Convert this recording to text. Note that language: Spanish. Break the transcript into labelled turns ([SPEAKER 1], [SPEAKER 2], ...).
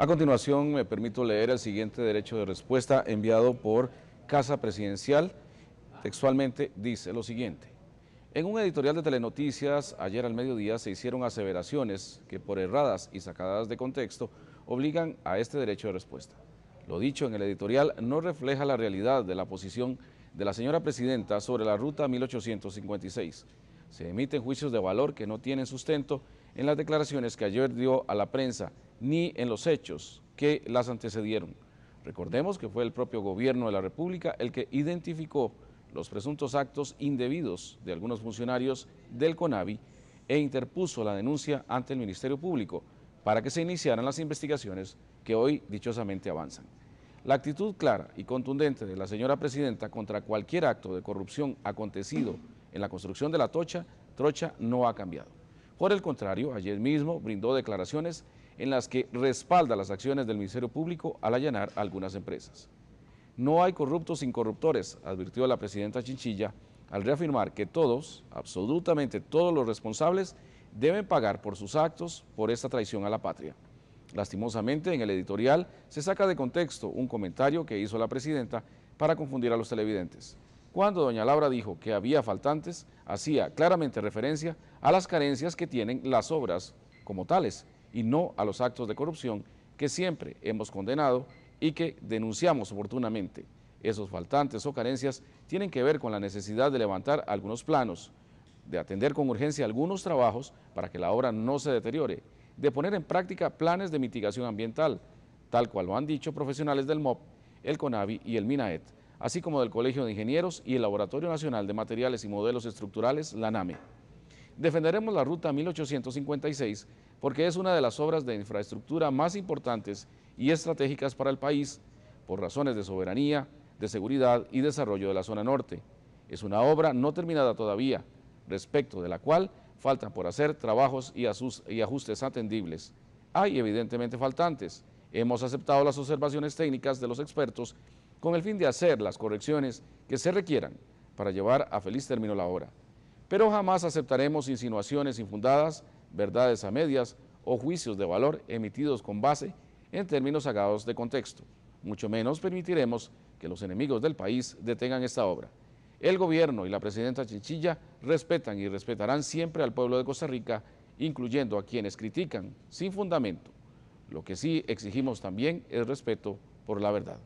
[SPEAKER 1] A continuación, me permito leer el siguiente derecho de respuesta enviado por Casa Presidencial. Textualmente dice lo siguiente. En un editorial de Telenoticias, ayer al mediodía se hicieron aseveraciones que por erradas y sacadas de contexto obligan a este derecho de respuesta. Lo dicho en el editorial no refleja la realidad de la posición de la señora presidenta sobre la ruta 1856 se emiten juicios de valor que no tienen sustento en las declaraciones que ayer dio a la prensa, ni en los hechos que las antecedieron. Recordemos que fue el propio gobierno de la República el que identificó los presuntos actos indebidos de algunos funcionarios del CONAVI e interpuso la denuncia ante el Ministerio Público para que se iniciaran las investigaciones que hoy dichosamente avanzan. La actitud clara y contundente de la señora presidenta contra cualquier acto de corrupción acontecido en la construcción de la tocha, trocha no ha cambiado. Por el contrario, ayer mismo brindó declaraciones en las que respalda las acciones del Ministerio Público al allanar algunas empresas. No hay corruptos sin corruptores, advirtió la presidenta Chinchilla al reafirmar que todos, absolutamente todos los responsables, deben pagar por sus actos, por esta traición a la patria. Lastimosamente, en el editorial se saca de contexto un comentario que hizo la presidenta para confundir a los televidentes. Cuando doña Laura dijo que había faltantes, hacía claramente referencia a las carencias que tienen las obras como tales y no a los actos de corrupción que siempre hemos condenado y que denunciamos oportunamente. Esos faltantes o carencias tienen que ver con la necesidad de levantar algunos planos, de atender con urgencia algunos trabajos para que la obra no se deteriore, de poner en práctica planes de mitigación ambiental, tal cual lo han dicho profesionales del MOP, el CONAVI y el MINAET así como del Colegio de Ingenieros y el Laboratorio Nacional de Materiales y Modelos Estructurales, la NAME. Defenderemos la Ruta 1856 porque es una de las obras de infraestructura más importantes y estratégicas para el país por razones de soberanía, de seguridad y desarrollo de la zona norte. Es una obra no terminada todavía, respecto de la cual faltan por hacer trabajos y, y ajustes atendibles. Hay evidentemente faltantes, Hemos aceptado las observaciones técnicas de los expertos con el fin de hacer las correcciones que se requieran para llevar a feliz término la obra. Pero jamás aceptaremos insinuaciones infundadas, verdades a medias o juicios de valor emitidos con base en términos sacados de contexto. Mucho menos permitiremos que los enemigos del país detengan esta obra. El gobierno y la presidenta Chinchilla respetan y respetarán siempre al pueblo de Costa Rica, incluyendo a quienes critican sin fundamento lo que sí exigimos también es respeto por la verdad.